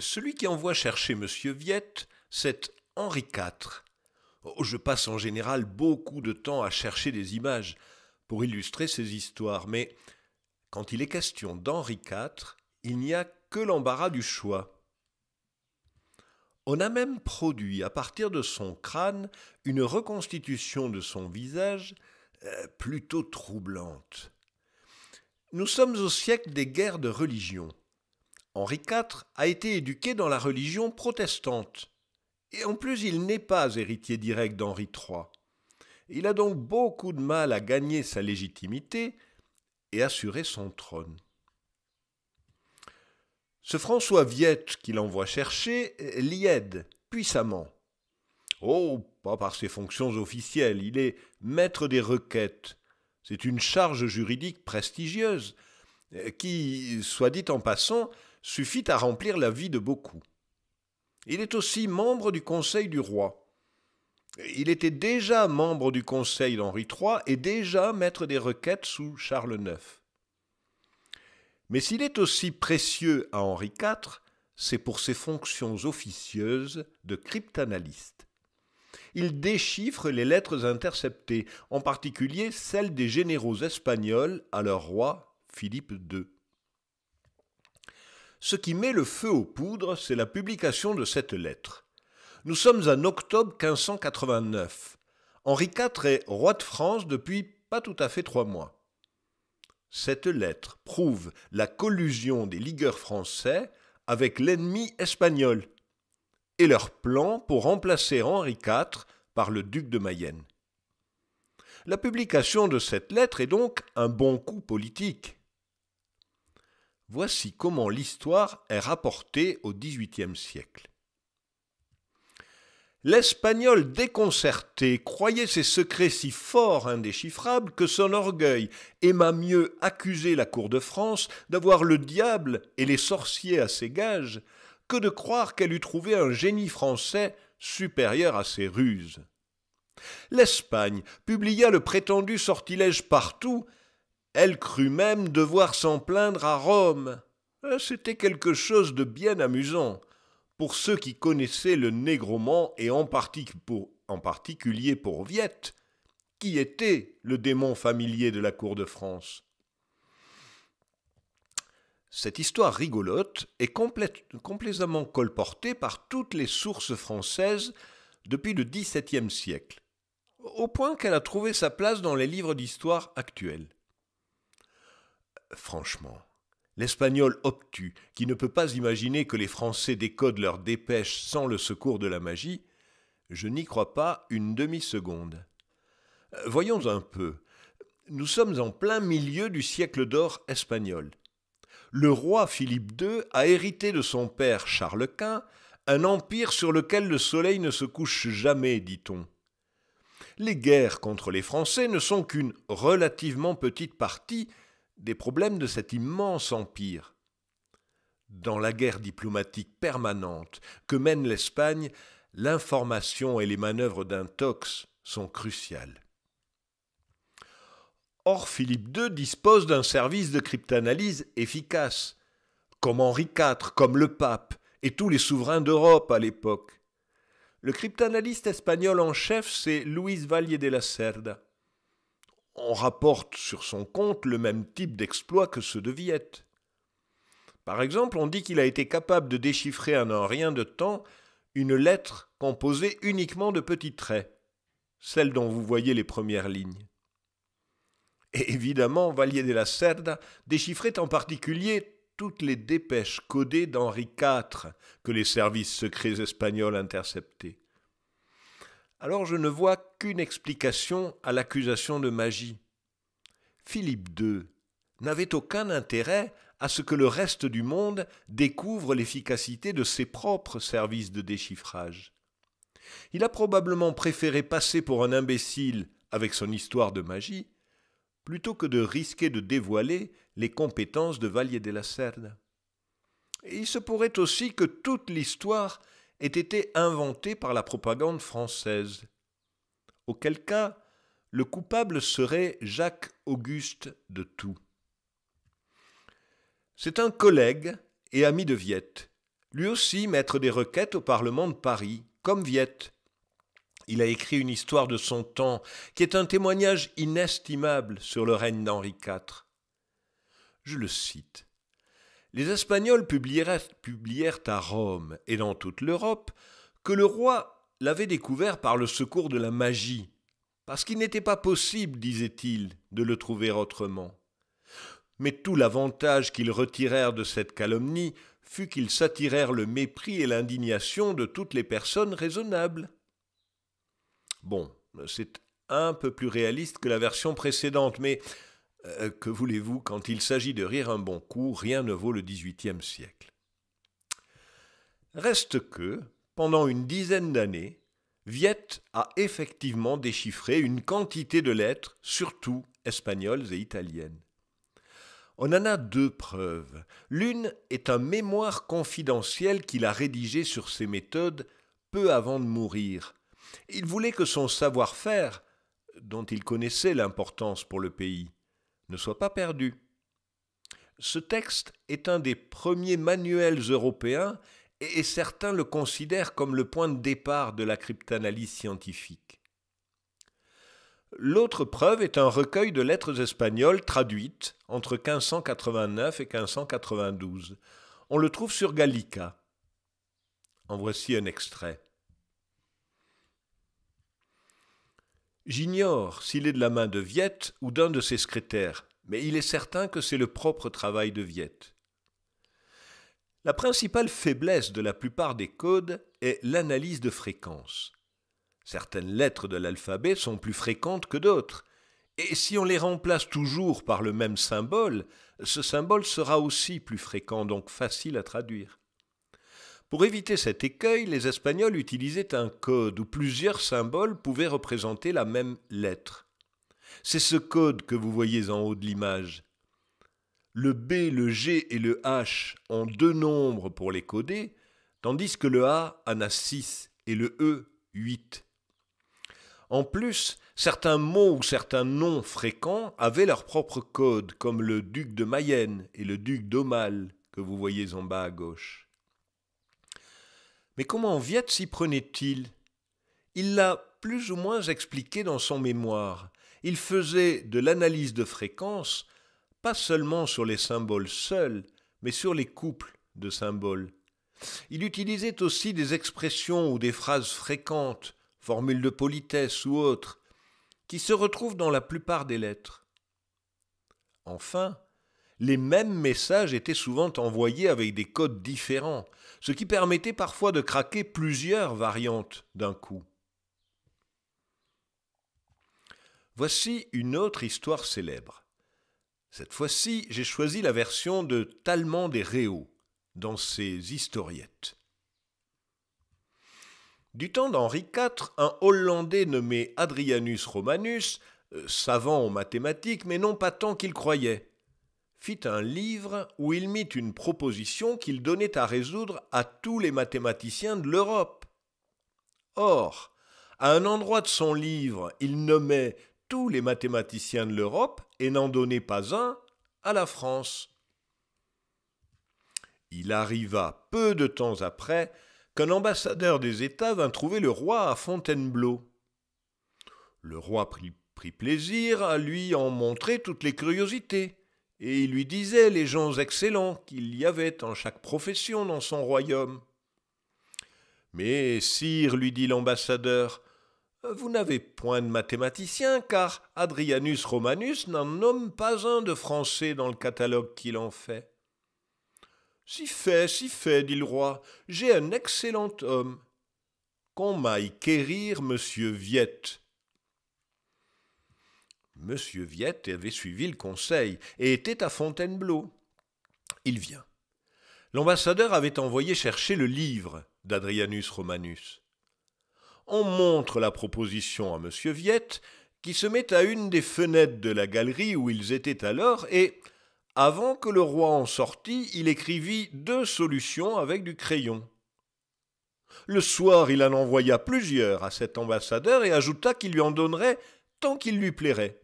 Celui qui envoie chercher M. Viette, c'est Henri IV. Oh, je passe en général beaucoup de temps à chercher des images pour illustrer ces histoires, mais quand il est question d'Henri IV, il n'y a que l'embarras du choix. On a même produit à partir de son crâne une reconstitution de son visage euh, plutôt troublante. Nous sommes au siècle des guerres de religion. Henri IV a été éduqué dans la religion protestante. Et en plus, il n'est pas héritier direct d'Henri III. Il a donc beaucoup de mal à gagner sa légitimité et assurer son trône. Ce François Viette qu'il envoie chercher l'y aide puissamment. Oh, pas par ses fonctions officielles, il est maître des requêtes. C'est une charge juridique prestigieuse qui, soit dit en passant, suffit à remplir la vie de beaucoup. Il est aussi membre du Conseil du roi. Il était déjà membre du Conseil d'Henri III et déjà maître des requêtes sous Charles IX. Mais s'il est aussi précieux à Henri IV, c'est pour ses fonctions officieuses de cryptanalyste. Il déchiffre les lettres interceptées, en particulier celles des généraux espagnols à leur roi Philippe II. Ce qui met le feu aux poudres, c'est la publication de cette lettre. Nous sommes en octobre 1589. Henri IV est roi de France depuis pas tout à fait trois mois. Cette lettre prouve la collusion des ligueurs français avec l'ennemi espagnol et leur plan pour remplacer Henri IV par le duc de Mayenne. La publication de cette lettre est donc un bon coup politique. Voici comment l'histoire est rapportée au XVIIIe siècle. L'Espagnol déconcerté croyait ses secrets si forts indéchiffrables que son orgueil aima mieux accuser la cour de France d'avoir le diable et les sorciers à ses gages que de croire qu'elle eût trouvé un génie français supérieur à ses ruses. L'Espagne publia le prétendu sortilège partout elle crut même devoir s'en plaindre à Rome. Euh, c'était quelque chose de bien amusant. Pour ceux qui connaissaient le négromant et en, particulier pour Viette, qui était le démon familier de la cour de France. Cette histoire rigolote est complètement complaisamment colportée par toutes les sources françaises depuis le XVIIe siècle, au point qu'elle a trouvé sa place dans les livres d'histoire actuels franchement. L'espagnol obtus, qui ne peut pas imaginer que les Français décodent leurs dépêches sans le secours de la magie, je n'y crois pas une demi-seconde. Euh, voyons un peu. Nous sommes en plein milieu du siècle d'or espagnol. Le roi Philippe II a hérité de son père Charles Quint un empire sur lequel le soleil ne se couche jamais, dit-on. Les guerres contre les Français ne sont qu'une relativement petite partie des problèmes de cet immense empire. Dans la guerre diplomatique permanente que mène l'Espagne, l'information et les manœuvres d'un tox sont cruciales. Or, Philippe II dispose d'un service de cryptanalyse efficace, comme Henri IV, comme le pape et tous les souverains d'Europe à l'époque. Le cryptanalyste espagnol en chef, c'est Luis Valle de la Cerda on rapporte sur son compte le même type d'exploit que ceux de Viette. Par exemple, on dit qu'il a été capable de déchiffrer en un rien de temps une lettre composée uniquement de petits traits, celle dont vous voyez les premières lignes. Et évidemment, Valier de la Cerda déchiffrait en particulier toutes les dépêches codées d'Henri IV que les services secrets espagnols interceptaient alors je ne vois qu'une explication à l'accusation de magie. Philippe II n'avait aucun intérêt à ce que le reste du monde découvre l'efficacité de ses propres services de déchiffrage. Il a probablement préféré passer pour un imbécile avec son histoire de magie, plutôt que de risquer de dévoiler les compétences de Valier de la Serne. Et il se pourrait aussi que toute l'histoire ait été inventé par la propagande française. Auquel cas, le coupable serait Jacques-Auguste de Thou. C'est un collègue et ami de Viette, lui aussi maître des requêtes au Parlement de Paris, comme Viette. Il a écrit une histoire de son temps qui est un témoignage inestimable sur le règne d'Henri IV. Je le cite les Espagnols publièrent, à Rome et dans toute l'Europe que le roi l'avait découvert par le secours de la magie, parce qu'il n'était pas possible, disait-il, de le trouver autrement. Mais tout l'avantage qu'ils retirèrent de cette calomnie fut qu'ils s'attirèrent le mépris et l'indignation de toutes les personnes raisonnables. Bon, c'est un peu plus réaliste que la version précédente, mais euh, que voulez-vous, quand il s'agit de rire un bon coup, rien ne vaut le XVIIIe siècle. Reste que, pendant une dizaine d'années, Viette a effectivement déchiffré une quantité de lettres, surtout espagnoles et italiennes. On en a deux preuves. L'une est un mémoire confidentiel qu'il a rédigé sur ses méthodes peu avant de mourir. Il voulait que son savoir-faire, dont il connaissait l'importance pour le pays, ne soit pas perdu. Ce texte est un des premiers manuels européens et certains le considèrent comme le point de départ de la cryptanalyse scientifique. L'autre preuve est un recueil de lettres espagnoles traduites entre 1589 et 1592. On le trouve sur Gallica. En voici un extrait. J'ignore s'il est de la main de Viette ou d'un de ses secrétaires, mais il est certain que c'est le propre travail de Viette. La principale faiblesse de la plupart des codes est l'analyse de fréquence. Certaines lettres de l'alphabet sont plus fréquentes que d'autres, et si on les remplace toujours par le même symbole, ce symbole sera aussi plus fréquent, donc facile à traduire. Pour éviter cet écueil, les Espagnols utilisaient un code où plusieurs symboles pouvaient représenter la même lettre. C'est ce code que vous voyez en haut de l'image. Le B, le G et le H ont deux nombres pour les coder, tandis que le A en a 6 et le E 8. En plus, certains mots ou certains noms fréquents avaient leur propre code, comme le duc de Mayenne et le duc d'Aumale que vous voyez en bas à gauche. Mais comment Viette s'y prenait-il Il l'a plus ou moins expliqué dans son mémoire. Il faisait de l'analyse de fréquence, pas seulement sur les symboles seuls, mais sur les couples de symboles. Il utilisait aussi des expressions ou des phrases fréquentes, formules de politesse ou autres, qui se retrouvent dans la plupart des lettres. Enfin, les mêmes messages étaient souvent envoyés avec des codes différents, ce qui permettait parfois de craquer plusieurs variantes d'un coup. Voici une autre histoire célèbre. Cette fois-ci, j'ai choisi la version de Talmand des Réaux dans ses historiettes. Du temps d'Henri IV, un Hollandais nommé Adrianus Romanus, euh, savant en mathématiques mais non pas tant qu'il croyait, fit un livre où il mit une proposition qu'il donnait à résoudre à tous les mathématiciens de l'Europe. Or, à un endroit de son livre, il nommait tous les mathématiciens de l'Europe et n'en donnait pas un à la France. Il arriva peu de temps après qu'un ambassadeur des États vint trouver le roi à Fontainebleau. Le roi prit, plaisir à lui en montrer toutes les curiosités et il lui disait les gens excellents qu'il y avait en chaque profession dans son royaume. Mais, sire, lui dit l'ambassadeur, vous n'avez point de mathématicien, car Adrianus Romanus n'en nomme pas un de français dans le catalogue qu'il en fait. Si fait, si fait, dit le roi, j'ai un excellent homme. Qu'on m'aille quérir monsieur Viette, Monsieur Viette avait suivi le conseil et était à Fontainebleau. Il vient. L'ambassadeur avait envoyé chercher le livre d'Adrianus Romanus. On montre la proposition à Monsieur Viette, qui se met à une des fenêtres de la galerie où ils étaient alors, et, avant que le roi en sortît, il écrivit deux solutions avec du crayon. Le soir, il en envoya plusieurs à cet ambassadeur et ajouta qu'il lui en donnerait tant qu'il lui plairait.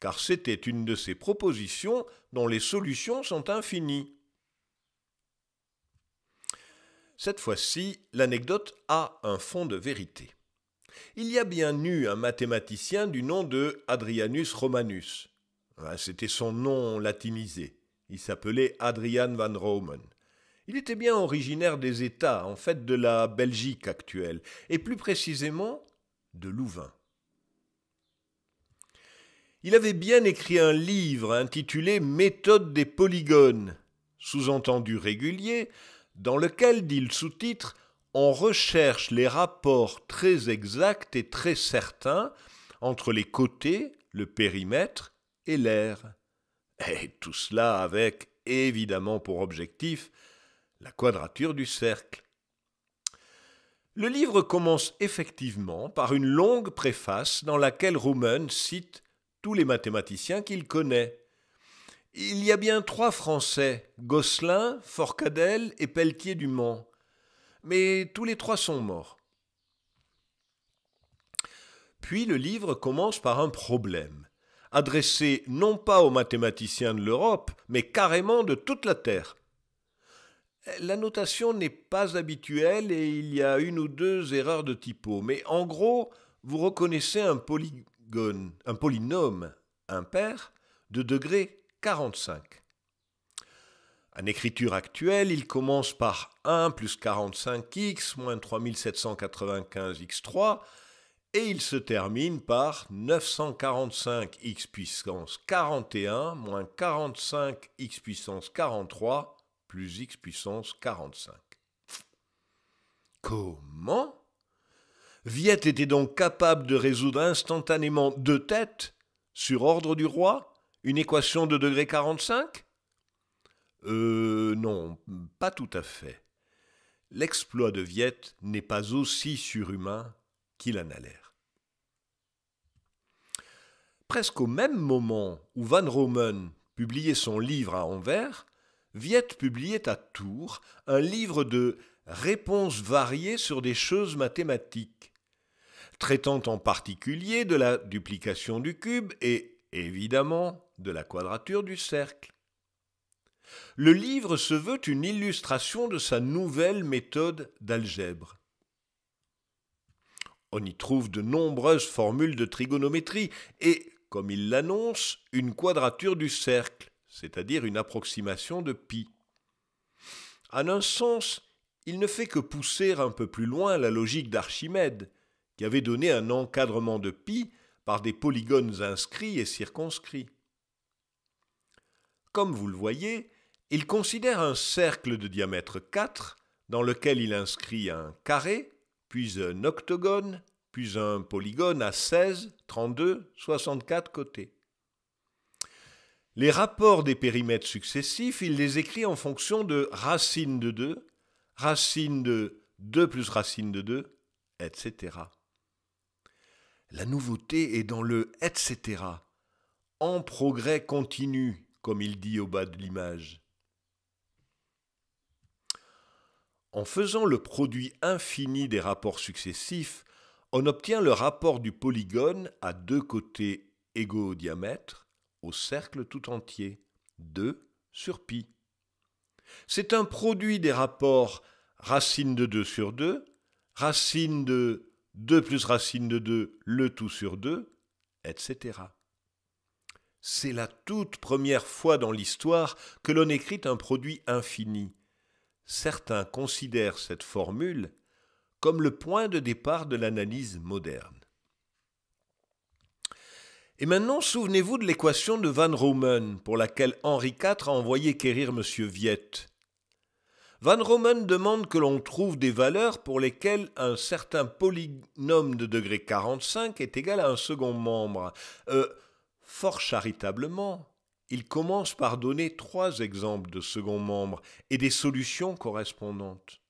Car c'était une de ces propositions dont les solutions sont infinies. Cette fois-ci, l'anecdote a un fond de vérité. Il y a bien eu un mathématicien du nom de Adrianus Romanus. Ah, c'était son nom latinisé. Il s'appelait Adrian van Roman. Il était bien originaire des États, en fait de la Belgique actuelle, et plus précisément de Louvain. Il avait bien écrit un livre intitulé Méthode des polygones, sous-entendu régulier, dans lequel, dit le sous-titre, on recherche les rapports très exacts et très certains entre les côtés, le périmètre et l'air. Et tout cela avec, évidemment pour objectif, la quadrature du cercle. Le livre commence effectivement par une longue préface dans laquelle Rumen cite tous les mathématiciens qu'il connaît. Il y a bien trois Français, Gosselin, Forcadell et Pelletier du Mans. Mais tous les trois sont morts. Puis le livre commence par un problème, adressé non pas aux mathématiciens de l'Europe, mais carrément de toute la Terre. La notation n'est pas habituelle et il y a une ou deux erreurs de typo, mais en gros, vous reconnaissez un poly un polynôme impair de degré 45. En écriture actuelle, il commence par 1 plus 45x moins 3795x3 et il se termine par 945x puissance 41 moins 45x puissance 43 plus x puissance 45. Comment Viette était donc capable de résoudre instantanément deux têtes sur ordre du roi, une équation de degré 45 Euh non, pas tout à fait. L'exploit de Viette n'est pas aussi surhumain qu'il en a l'air. Presque au même moment où Van Romen publiait son livre à Anvers, Viette publiait à Tours un livre de réponses variées sur des choses mathématiques traitant en particulier de la duplication du cube et, évidemment, de la quadrature du cercle. Le livre se veut une illustration de sa nouvelle méthode d'algèbre. On y trouve de nombreuses formules de trigonométrie et, comme il l'annonce, une quadrature du cercle, c'est-à-dire une approximation de pi. En un sens, il ne fait que pousser un peu plus loin la logique d'Archimède, qui avait donné un encadrement de pi par des polygones inscrits et circonscrits. Comme vous le voyez, il considère un cercle de diamètre 4 dans lequel il inscrit un carré, puis un octogone, puis un polygone à 16, 32, 64 côtés. Les rapports des périmètres successifs, il les écrit en fonction de racine de 2, racine de 2 plus racine de 2, etc. La nouveauté est dans le etc. En progrès continu, comme il dit au bas de l'image. En faisant le produit infini des rapports successifs, on obtient le rapport du polygone à deux côtés égaux au diamètre, au cercle tout entier, 2 sur pi. C'est un produit des rapports racine de 2 sur 2, racine de 2 plus racine de 2, le tout sur 2, etc. C'est la toute première fois dans l'histoire que l'on écrit un produit infini. Certains considèrent cette formule comme le point de départ de l'analyse moderne. Et maintenant, souvenez-vous de l'équation de Van Roomen pour laquelle Henri IV a envoyé quérir M. Viette. Van Romen demande que l'on trouve des valeurs pour lesquelles un certain polynôme de degré 45 est égal à un second membre. Euh, fort charitablement, il commence par donner trois exemples de second membre et des solutions correspondantes.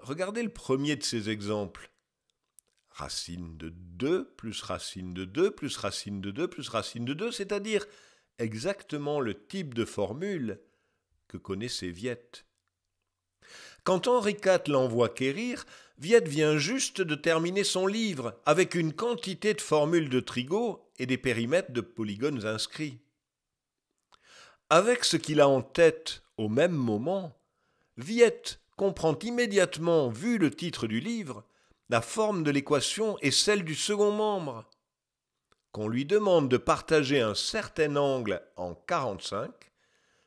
Regardez le premier de ces exemples. Racine de 2 plus racine de 2 plus racine de 2 plus racine de 2, c'est-à-dire exactement le type de formule que connaissait Viette. Quand Henri IV l'envoie quérir, Viette vient juste de terminer son livre, avec une quantité de formules de Trigo et des périmètres de polygones inscrits. Avec ce qu'il a en tête au même moment, Viette comprend immédiatement, vu le titre du livre, la forme de l'équation et celle du second membre. Qu'on lui demande de partager un certain angle en 45,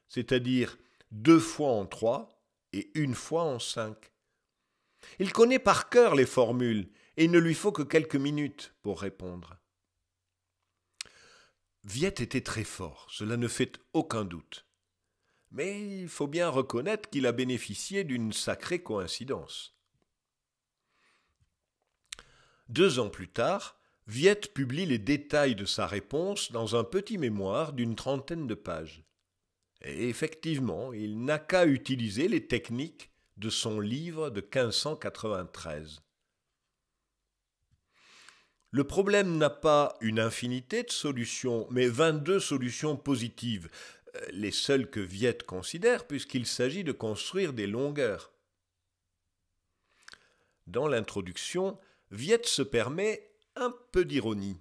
c'est-à-dire deux fois en trois, et une fois en cinq. Il connaît par cœur les formules et il ne lui faut que quelques minutes pour répondre. Viette était très fort, cela ne fait aucun doute. Mais il faut bien reconnaître qu'il a bénéficié d'une sacrée coïncidence. Deux ans plus tard, Viette publie les détails de sa réponse dans un petit mémoire d'une trentaine de pages. Et effectivement, il n'a qu'à utiliser les techniques de son livre de 1593. Le problème n'a pas une infinité de solutions, mais 22 solutions positives, euh, les seules que Viette considère puisqu'il s'agit de construire des longueurs. Dans l'introduction, Viette se permet un peu d'ironie.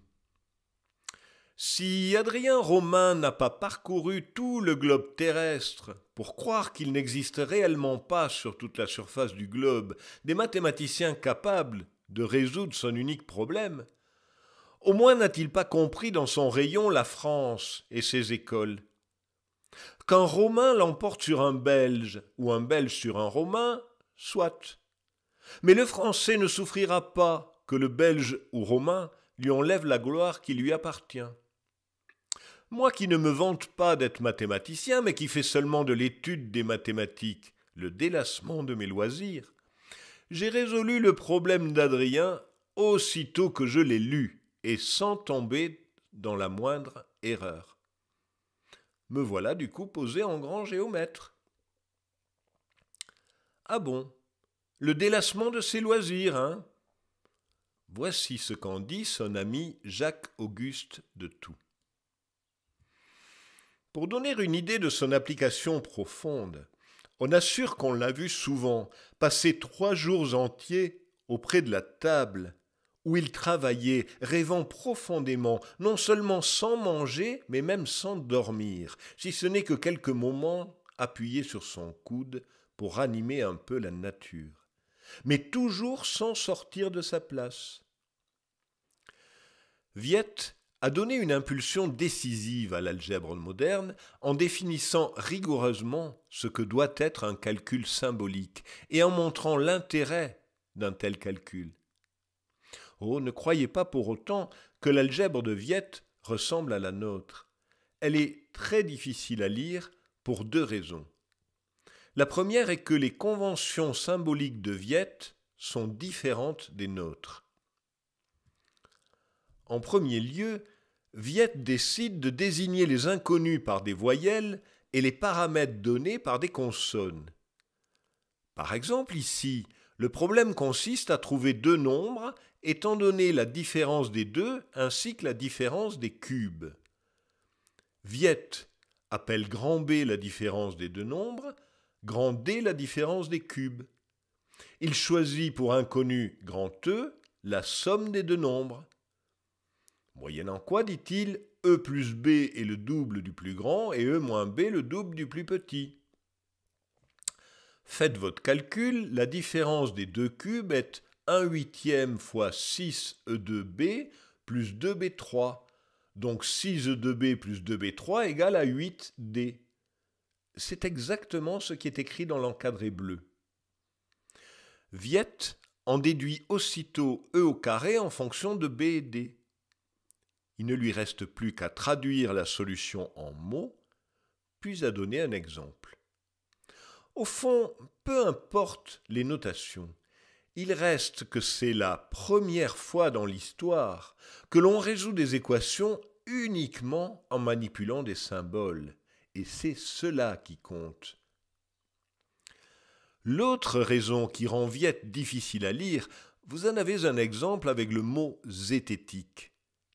Si Adrien Romain n'a pas parcouru tout le globe terrestre pour croire qu'il n'existe réellement pas sur toute la surface du globe des mathématiciens capables de résoudre son unique problème, au moins n'a-t-il pas compris dans son rayon la France et ses écoles Qu'un Romain l'emporte sur un Belge ou un Belge sur un Romain, soit. Mais le Français ne souffrira pas que le Belge ou Romain lui enlève la gloire qui lui appartient. Moi qui ne me vante pas d'être mathématicien, mais qui fais seulement de l'étude des mathématiques le délassement de mes loisirs, j'ai résolu le problème d'Adrien aussitôt que je l'ai lu, et sans tomber dans la moindre erreur. Me voilà du coup posé en grand géomètre. Ah bon Le délassement de ses loisirs, hein Voici ce qu'en dit son ami Jacques-Auguste de Toux. Pour donner une idée de son application profonde, on assure qu'on l'a vu souvent passer trois jours entiers auprès de la table, où il travaillait, rêvant profondément, non seulement sans manger, mais même sans dormir, si ce n'est que quelques moments appuyés sur son coude pour animer un peu la nature, mais toujours sans sortir de sa place. Viette a donné une impulsion décisive à l'algèbre moderne en définissant rigoureusement ce que doit être un calcul symbolique et en montrant l'intérêt d'un tel calcul. Oh, ne croyez pas pour autant que l'algèbre de Viette ressemble à la nôtre. Elle est très difficile à lire pour deux raisons. La première est que les conventions symboliques de Viette sont différentes des nôtres. En premier lieu, Viette décide de désigner les inconnus par des voyelles et les paramètres donnés par des consonnes. Par exemple, ici, le problème consiste à trouver deux nombres étant donné la différence des deux ainsi que la différence des cubes. Viette appelle grand B la différence des deux nombres, grand D la différence des cubes. Il choisit pour inconnu grand E la somme des deux nombres. Moyennant quoi, dit-il, e plus b est le double du plus grand et e moins b le double du plus petit. Faites votre calcul, la différence des deux cubes est 1 huitième fois 6e2b plus 2b3. Donc 6e2b plus 2b3 égale à 8d. C'est exactement ce qui est écrit dans l'encadré bleu. Viette en déduit aussitôt e au carré en fonction de b et d il ne lui reste plus qu'à traduire la solution en mots, puis à donner un exemple. Au fond, peu importe les notations, il reste que c'est la première fois dans l'histoire que l'on résout des équations uniquement en manipulant des symboles, et c'est cela qui compte. L'autre raison qui rend Viette difficile à lire, vous en avez un exemple avec le mot zététique.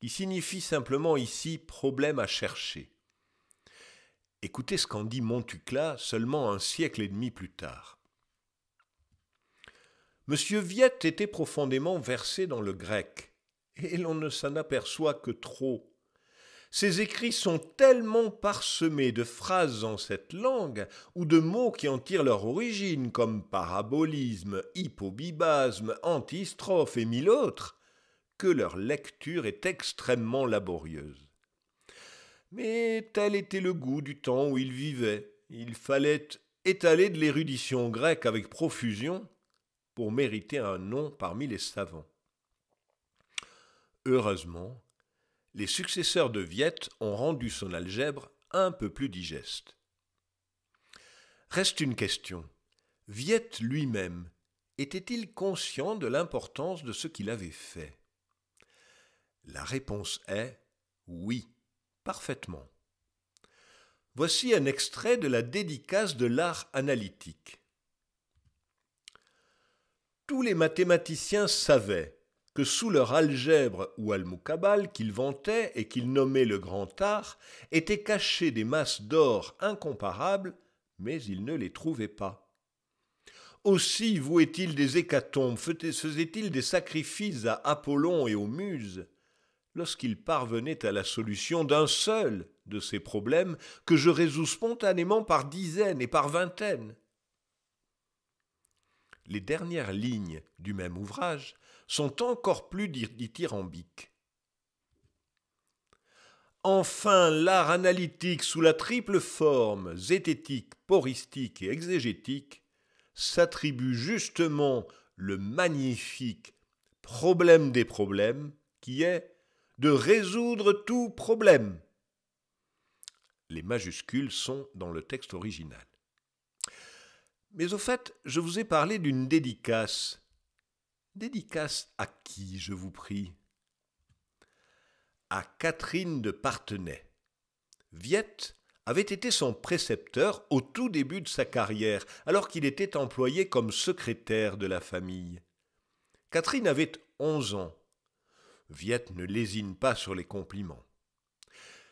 Il signifie simplement ici problème à chercher. Écoutez ce qu'en dit Montucla seulement un siècle et demi plus tard. Monsieur Viette était profondément versé dans le grec, et l'on ne s'en aperçoit que trop. Ses écrits sont tellement parsemés de phrases en cette langue ou de mots qui en tirent leur origine, comme parabolisme, hypobibasme, antistrophe et mille autres, que leur lecture est extrêmement laborieuse. Mais tel était le goût du temps où ils vivaient. Il fallait étaler de l'érudition grecque avec profusion pour mériter un nom parmi les savants. Heureusement, les successeurs de Viette ont rendu son algèbre un peu plus digeste. Reste une question. Viette lui-même était-il conscient de l'importance de ce qu'il avait fait la réponse est oui, parfaitement. Voici un extrait de la dédicace de l'art analytique. Tous les mathématiciens savaient que sous leur algèbre ou almoukabal qu'ils vantaient et qu'ils nommaient le grand art étaient cachées des masses d'or incomparables, mais ils ne les trouvaient pas. Aussi vouaient-ils des hécatombes, faisaient-ils des sacrifices à Apollon et aux Muses, lorsqu'il parvenait à la solution d'un seul de ces problèmes que je résous spontanément par dizaines et par vingtaines. Les dernières lignes du même ouvrage sont encore plus dithyrambiques. Enfin, l'art analytique sous la triple forme zététique, poristique et exégétique s'attribue justement le magnifique problème des problèmes qui est de résoudre tout problème. Les majuscules sont dans le texte original. Mais au fait, je vous ai parlé d'une dédicace. Dédicace à qui, je vous prie À Catherine de Parthenay. Viette avait été son précepteur au tout début de sa carrière, alors qu'il était employé comme secrétaire de la famille. Catherine avait onze ans Viette ne lésine pas sur les compliments.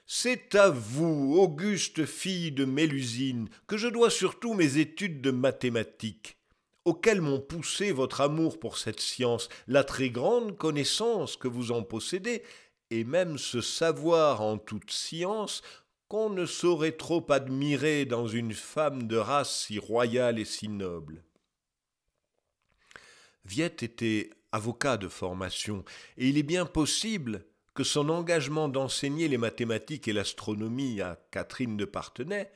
C'est à vous, auguste fille de Mélusine, que je dois surtout mes études de mathématiques, auxquelles m'ont poussé votre amour pour cette science, la très grande connaissance que vous en possédez, et même ce savoir en toute science qu'on ne saurait trop admirer dans une femme de race si royale et si noble. Viette était avocat de formation, et il est bien possible que son engagement d'enseigner les mathématiques et l'astronomie à Catherine de Parthenay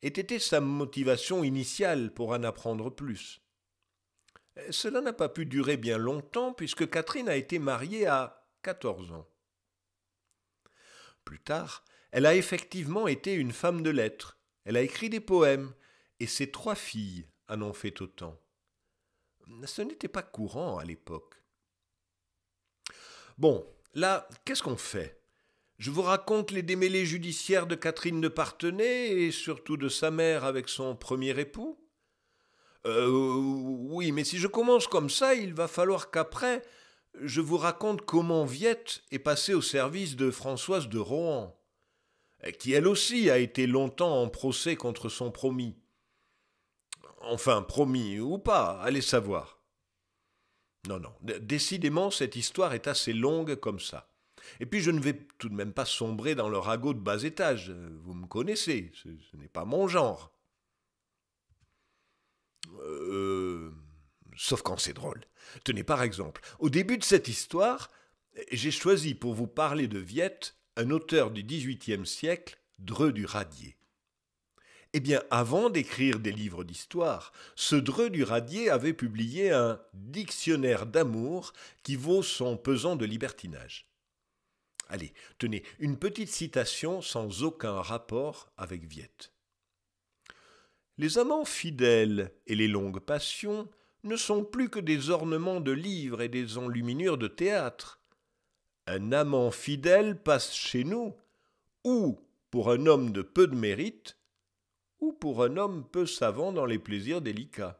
ait été sa motivation initiale pour en apprendre plus. Euh, cela n'a pas pu durer bien longtemps puisque Catherine a été mariée à 14 ans. Plus tard, elle a effectivement été une femme de lettres, elle a écrit des poèmes, et ses trois filles en ont fait autant ce n'était pas courant à l'époque. Bon, là, qu'est-ce qu'on fait Je vous raconte les démêlés judiciaires de Catherine de Parthenay et surtout de sa mère avec son premier époux euh, Oui, mais si je commence comme ça, il va falloir qu'après, je vous raconte comment Viette est passée au service de Françoise de Rohan, qui elle aussi a été longtemps en procès contre son promis. Enfin, promis ou pas, allez savoir. Non, non, décidément, cette histoire est assez longue comme ça. Et puis je ne vais tout de même pas sombrer dans le ragot de bas étage. Vous me connaissez, ce, n'est pas mon genre. Euh, sauf quand c'est drôle. Tenez par exemple, au début de cette histoire, j'ai choisi pour vous parler de Viette un auteur du XVIIIe siècle, Dreux du Radier. Eh bien, avant d'écrire des livres d'histoire, ce Dreux du Radier avait publié un dictionnaire d'amour qui vaut son pesant de libertinage. Allez, tenez, une petite citation sans aucun rapport avec Viette. Les amants fidèles et les longues passions ne sont plus que des ornements de livres et des enluminures de théâtre. Un amant fidèle passe chez nous, ou, pour un homme de peu de mérite, ou pour un homme peu savant dans les plaisirs délicats.